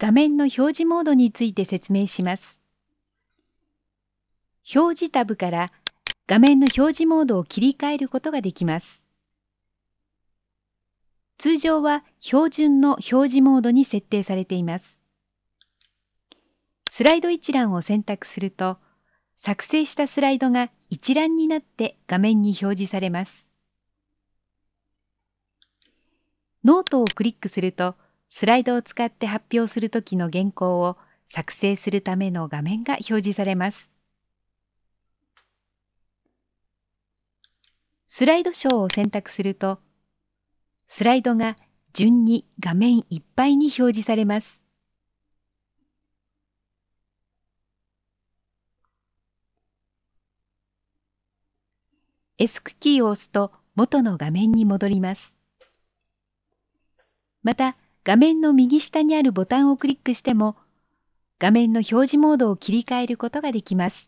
画面の表示モードについて説明します。表示タブから画面の表示モードを切り替えることができます。通常は標準の表示モードに設定されています。スライド一覧を選択すると、作成したスライドが一覧になって画面に表示されます。ノートをクリックすると、スライドを使って発表するときの原稿を作成するための画面が表示されます。スライドショーを選択すると、スライドが順に画面いっぱいに表示されます。エスクキーを押すと元の画面に戻ります。また、画面の右下にあるボタンをクリックしても、画面の表示モードを切り替えることができます。